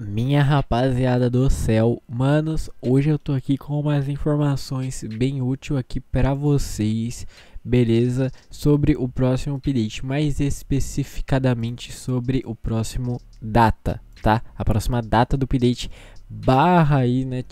Minha rapaziada do céu, manos, hoje eu tô aqui com umas informações bem úteis aqui para vocês, beleza? Sobre o próximo update, mais especificadamente sobre o próximo data, tá? A próxima data do update barra aí, né,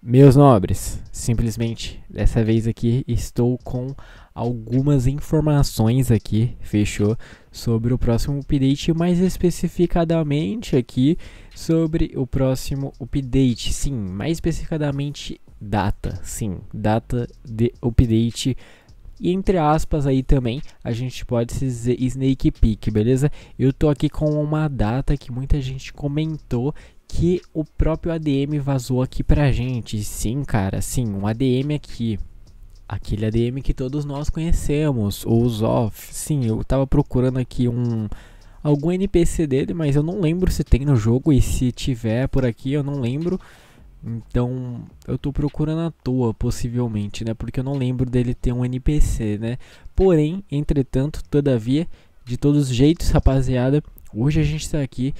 meus nobres, simplesmente dessa vez aqui estou com algumas informações aqui, fechou? Sobre o próximo update, mais especificadamente aqui sobre o próximo update, sim, mais especificadamente data, sim, data de update e entre aspas aí também a gente pode se dizer snake peek, beleza? Eu tô aqui com uma data que muita gente comentou que o próprio ADM vazou aqui pra gente. Sim, cara, sim, um ADM aqui aquele ADM que todos nós conhecemos, o Zoff. Sim, eu tava procurando aqui um algum NPC dele, mas eu não lembro se tem no jogo e se tiver por aqui, eu não lembro. Então, eu tô procurando à toa, possivelmente, né? Porque eu não lembro dele ter um NPC, né? Porém, entretanto, todavia, de todos os jeitos, rapaziada, hoje a gente tá aqui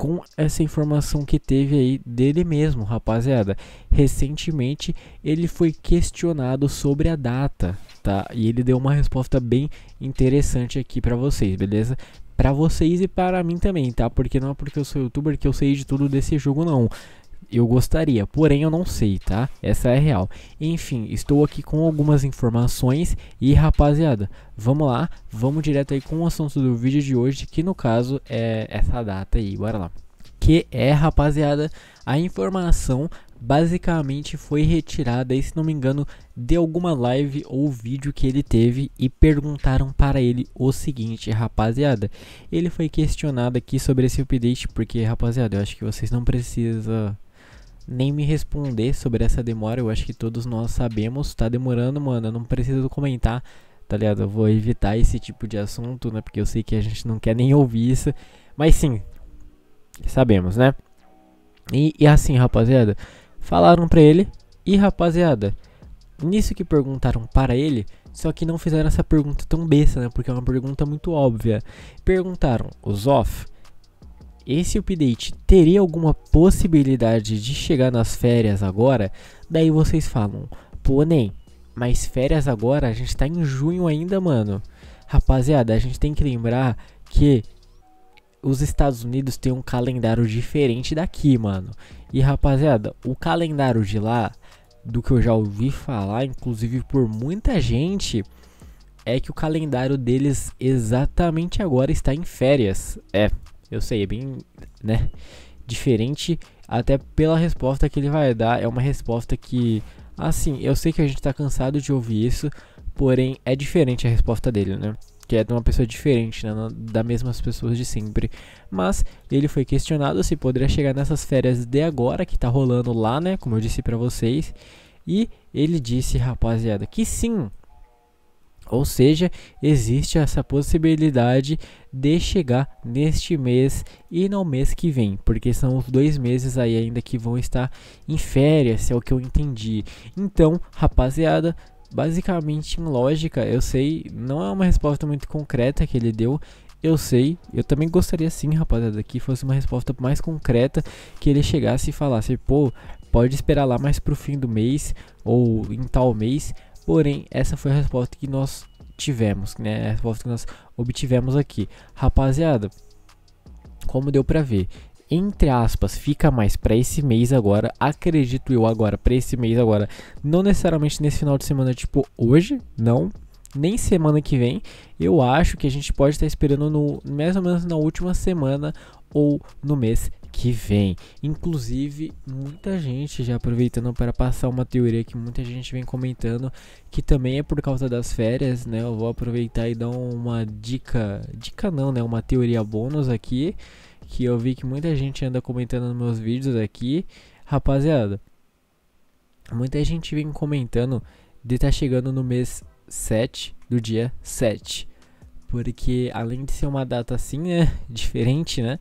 com essa informação que teve aí dele mesmo, rapaziada. Recentemente ele foi questionado sobre a data, tá? E ele deu uma resposta bem interessante aqui para vocês, beleza? Para vocês e para mim também, tá? Porque não é porque eu sou youtuber que eu sei de tudo desse jogo não eu gostaria, porém eu não sei, tá? Essa é real. Enfim, estou aqui com algumas informações e rapaziada, vamos lá, vamos direto aí com o assunto do vídeo de hoje, que no caso é essa data aí, bora lá. Que é, rapaziada, a informação basicamente foi retirada, e se não me engano, de alguma live ou vídeo que ele teve e perguntaram para ele o seguinte, rapaziada. Ele foi questionado aqui sobre esse update porque, rapaziada, eu acho que vocês não precisam nem me responder sobre essa demora. Eu acho que todos nós sabemos. Tá demorando, mano. Eu não preciso comentar, tá ligado? Eu vou evitar esse tipo de assunto, né? Porque eu sei que a gente não quer nem ouvir isso. Mas sim, sabemos, né? E, e assim, rapaziada, falaram pra ele. E rapaziada, nisso que perguntaram para ele, só que não fizeram essa pergunta tão besta, né? Porque é uma pergunta muito óbvia. Perguntaram, os off esse update teria alguma possibilidade de chegar nas férias agora, daí vocês falam, pô, nem, mas férias agora, a gente tá em junho ainda, mano. Rapaziada, a gente tem que lembrar que os Estados Unidos têm um calendário diferente daqui, mano. E rapaziada, o calendário de lá, do que eu já ouvi falar, inclusive por muita gente, é que o calendário deles exatamente agora está em férias. É, eu sei, é bem, né, diferente até pela resposta que ele vai dar, é uma resposta que assim, eu sei que a gente tá cansado de ouvir isso, porém é diferente a resposta dele, né? que é de uma pessoa diferente, né, da mesmas pessoas de sempre. Mas ele foi questionado se poderia chegar nessas férias de agora que tá rolando lá, né, como eu disse para vocês, e ele disse, rapaziada, que sim. Ou seja, existe essa possibilidade de chegar neste mês e no mês que vem, porque são os dois meses aí ainda que vão estar em férias, é o que eu entendi. Então, rapaziada, basicamente em lógica, eu sei, não é uma resposta muito concreta que ele deu. Eu sei, eu também gostaria sim, rapaziada, que fosse uma resposta mais concreta, que ele chegasse e falasse, pô, pode esperar lá mais pro fim do mês ou em tal mês, Porém, essa foi a resposta que nós tivemos, né? A resposta que nós obtivemos aqui. Rapaziada, como deu para ver, entre aspas, fica mais para esse mês agora, acredito eu agora, para esse mês agora, não necessariamente nesse final de semana, tipo hoje, não, nem semana que vem, eu acho que a gente pode estar esperando no mais ou menos na última semana ou no mês que vem. Inclusive, muita gente já aproveitando para passar uma teoria que muita gente vem comentando, que também é por causa das férias, né? Eu vou aproveitar e dar uma dica, dica não, né? Uma teoria bônus aqui, que eu vi que muita gente anda comentando nos meus vídeos aqui. Rapaziada, muita gente vem comentando de estar tá chegando no mês 7 do dia 7. Porque além de ser uma data assim, né? Diferente, né?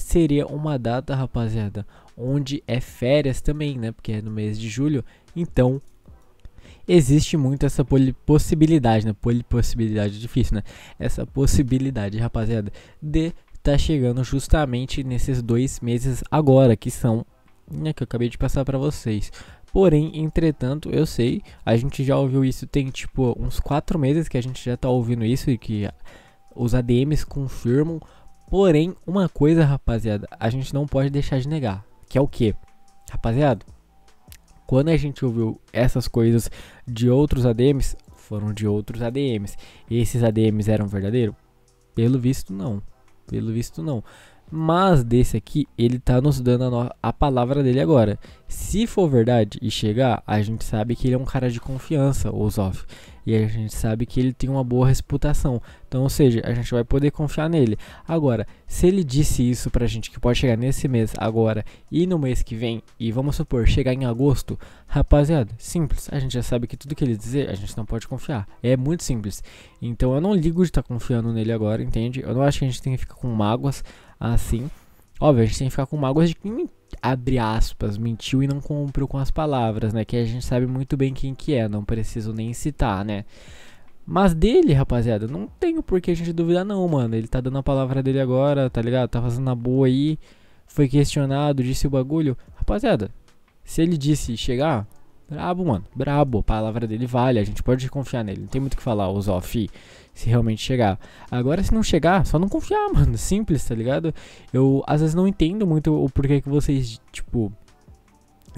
seria uma data, rapaziada, onde é férias também, né? Porque é no mês de julho. Então, existe muito essa possibilidade, né? possibilidade difícil, né? Essa possibilidade, rapaziada, de tá chegando justamente nesses dois meses agora, que são né, que eu acabei de passar para vocês. Porém, entretanto, eu sei, a gente já ouviu isso tem tipo uns quatro meses que a gente já tá ouvindo isso e que os ADMs confirmam, Porém, uma coisa, rapaziada, a gente não pode deixar de negar, que é o que? Rapaziada, quando a gente ouviu essas coisas de outros ADMs, foram de outros ADMs. E esses ADMs eram verdadeiros? Pelo visto, não. Pelo visto, não. Mas desse aqui, ele tá nos dando a, a, palavra dele agora. Se for verdade e chegar, a gente sabe que ele é um cara de confiança, o Zoff. E a gente sabe que ele tem uma boa reputação. Então, ou seja, a gente vai poder confiar nele. Agora, se ele disse isso pra gente que pode chegar nesse mês agora e no mês que vem, e vamos supor, chegar em agosto, rapaziada, simples. A gente já sabe que tudo que ele dizer, a gente não pode confiar. É muito simples. Então eu não ligo de estar tá confiando nele agora, entende? Eu não acho que a gente tem que ficar com mágoas assim. Óbvio, a gente tem que ficar com mágoas de quem, abre aspas, mentiu e não cumpriu com as palavras, né? Que a gente sabe muito bem quem que é, não preciso nem citar, né? Mas dele, rapaziada, não tenho por que a gente duvidar não, mano. Ele tá dando a palavra dele agora, tá ligado? Tá fazendo a boa aí. Foi questionado, disse o bagulho. Rapaziada, se ele disse chegar, Brabo, mano. Brabo. A palavra dele vale. A gente pode confiar nele. Não tem muito o que falar, o Zofi. Se realmente chegar. Agora, se não chegar, só não confiar, mano. Simples, tá ligado? Eu, às vezes, não entendo muito o porquê que vocês, tipo,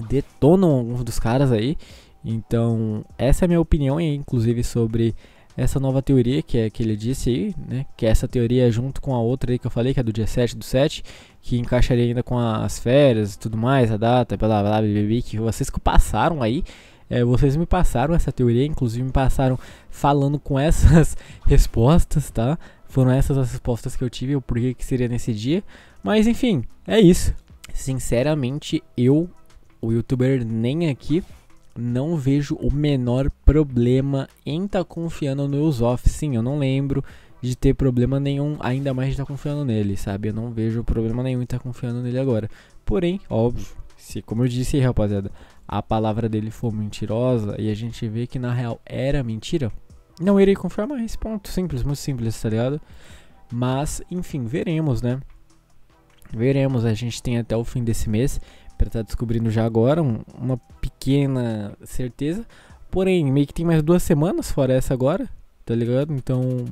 detonam alguns dos caras aí. Então, essa é a minha opinião, inclusive, sobre essa nova teoria que, é, que ele disse aí, né, que é essa teoria é junto com a outra aí que eu falei, que é do dia 7 do 7, que encaixaria ainda com a, as férias e tudo mais, a data, blá blá blá, blá que vocês que passaram aí, é, vocês me passaram essa teoria, inclusive me passaram falando com essas respostas, tá? Foram essas as respostas que eu tive, o porquê que seria nesse dia. Mas enfim, é isso. Sinceramente, eu, o youtuber nem aqui, não vejo o menor problema em estar tá confiando no Yusof, Sim, eu não lembro de ter problema nenhum, ainda mais de estar tá confiando nele, sabe? Eu não vejo problema nenhum em estar tá confiando nele agora. Porém, óbvio, se como eu disse aí, rapaziada, a palavra dele for mentirosa e a gente vê que na real era mentira, não irei confiar mais. Ponto. Simples, muito simples, tá ligado? Mas, enfim, veremos, né? Veremos, a gente tem até o fim desse mês para estar tá descobrindo já agora um, uma pequena certeza. Porém, meio que tem mais duas semanas fora essa agora, tá ligado? Então,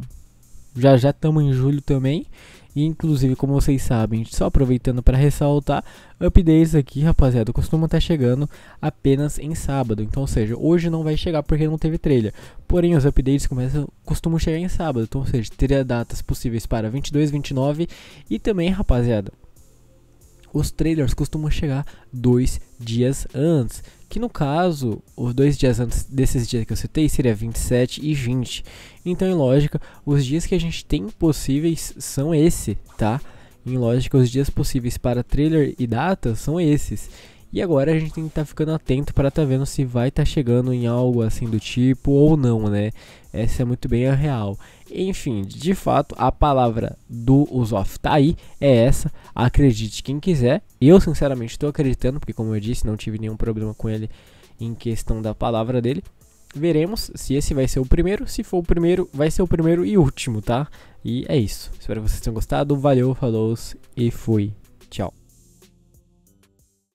já já estamos em julho também. E, inclusive, como vocês sabem, só aproveitando para ressaltar, updates aqui, rapaziada, costuma estar tá chegando apenas em sábado. Então, ou seja, hoje não vai chegar porque não teve trilha. Porém, os updates começam, costumam chegar em sábado. Então, ou seja, teria datas possíveis para 22, 29 e também, rapaziada, os trailers costumam chegar dois dias antes. Que no caso, os dois dias antes desses dias que eu citei seria 27 e 20. Então, em lógica, os dias que a gente tem possíveis são esse, tá? Em lógica, os dias possíveis para trailer e data são esses. E agora a gente tem que estar tá ficando atento para estar tá vendo se vai estar tá chegando em algo assim do tipo ou não, né? Essa é muito bem a real. Enfim, de fato, a palavra do Usof tá aí, é essa. Acredite quem quiser. Eu, sinceramente, estou acreditando, porque, como eu disse, não tive nenhum problema com ele em questão da palavra dele. Veremos se esse vai ser o primeiro. Se for o primeiro, vai ser o primeiro e último, tá? E é isso. Espero que vocês tenham gostado. Valeu, falou e fui. Tchau.